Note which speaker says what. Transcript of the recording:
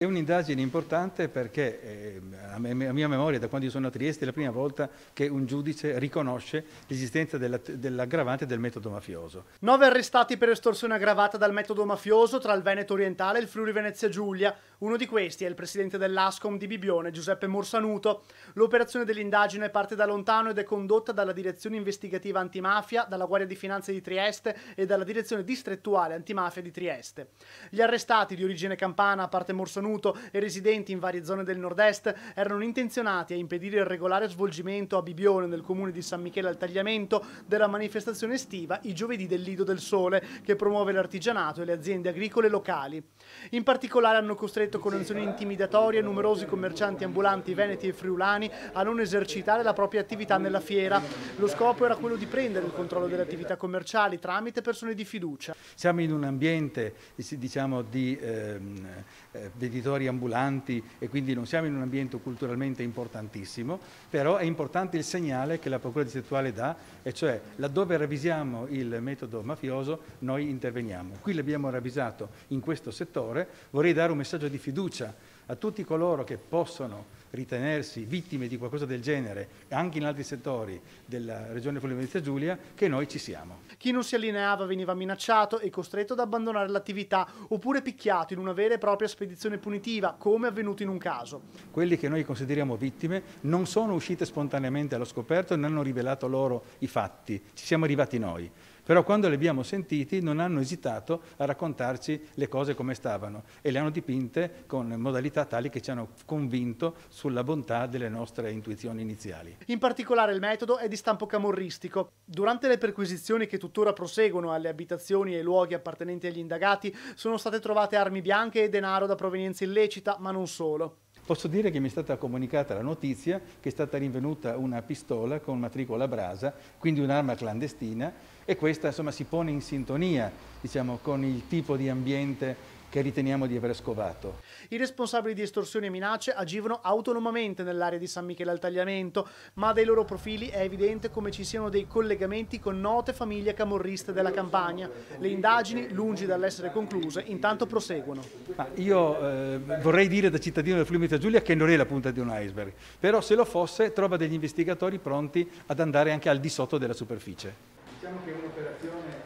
Speaker 1: È un'indagine importante perché eh, a, me, a, mia memoria, da quando io sono a Trieste, è la prima volta che un giudice riconosce l'esistenza dell'aggravante del metodo mafioso.
Speaker 2: Nove arrestati per estorsione aggravata dal metodo mafioso tra il Veneto orientale e il Friuli Venezia Giulia. Uno di questi è il presidente dell'ASCOM di Bibione, Giuseppe Morsanuto. L'operazione dell'indagine parte da lontano ed è condotta dalla direzione investigativa antimafia, dalla Guardia di Finanza di Trieste e dalla direzione distrettuale antimafia di Trieste. Gli arrestati di origine campana, a parte Morsanuto, Benvenuto e residenti in varie zone del nord-est erano intenzionati a impedire il regolare svolgimento a Bibione nel comune di San Michele al Tagliamento della manifestazione estiva i giovedì del Lido del Sole che promuove l'artigianato e le aziende agricole locali. In particolare hanno costretto con azioni intimidatorie numerosi commercianti ambulanti veneti e friulani a non esercitare la propria attività nella fiera. Lo scopo era quello di prendere il controllo delle attività commerciali tramite persone di fiducia.
Speaker 1: Siamo in un ambiente diciamo, di ehm, eh, venditori ambulanti e quindi non siamo in un ambiente culturalmente importantissimo, però è importante il segnale che la Procura distrettuale dà, e cioè laddove ravvisiamo il metodo mafioso noi interveniamo. Qui l'abbiamo ravvisato in questo settore, vorrei dare un messaggio di fiducia a tutti coloro che possono ritenersi vittime di qualcosa del genere anche in altri settori della regione Friuli-Venezia Giulia che noi ci siamo.
Speaker 2: Chi non si allineava veniva minacciato e costretto ad abbandonare l'attività oppure picchiato in una vera e propria spedizione punitiva come avvenuto in un caso.
Speaker 1: Quelli che noi consideriamo vittime non sono uscite spontaneamente allo scoperto e non hanno rivelato loro i fatti, ci siamo arrivati noi. Però quando li abbiamo sentiti non hanno esitato a raccontarci le cose come stavano e le hanno dipinte con modalità tali che ci hanno convinto sulla bontà delle nostre intuizioni iniziali.
Speaker 2: In particolare il metodo è di stampo camorristico. Durante le perquisizioni che tuttora proseguono alle abitazioni e luoghi appartenenti agli indagati sono state trovate armi bianche e denaro da provenienza illecita, ma non solo. Posso
Speaker 1: dire che mi è stata comunicata la notizia che è stata rinvenuta una pistola con matricola brasa, quindi un'arma clandestina e questa insomma, si pone in sintonia diciamo, con il tipo di ambiente che riteniamo di aver scovato.
Speaker 2: I responsabili di estorsioni e minacce agivano autonomamente nell'area di San Michele al Tagliamento, ma dai loro profili è evidente come ci siano dei collegamenti con note famiglie camorriste della campagna. Le indagini, lungi dall'essere concluse, intanto proseguono.
Speaker 1: Ma io eh, vorrei dire da cittadino del Friuli Giulia che non è la punta di un iceberg, però se lo fosse trova degli investigatori pronti ad andare anche al di sotto della superficie. Diciamo che è un'operazione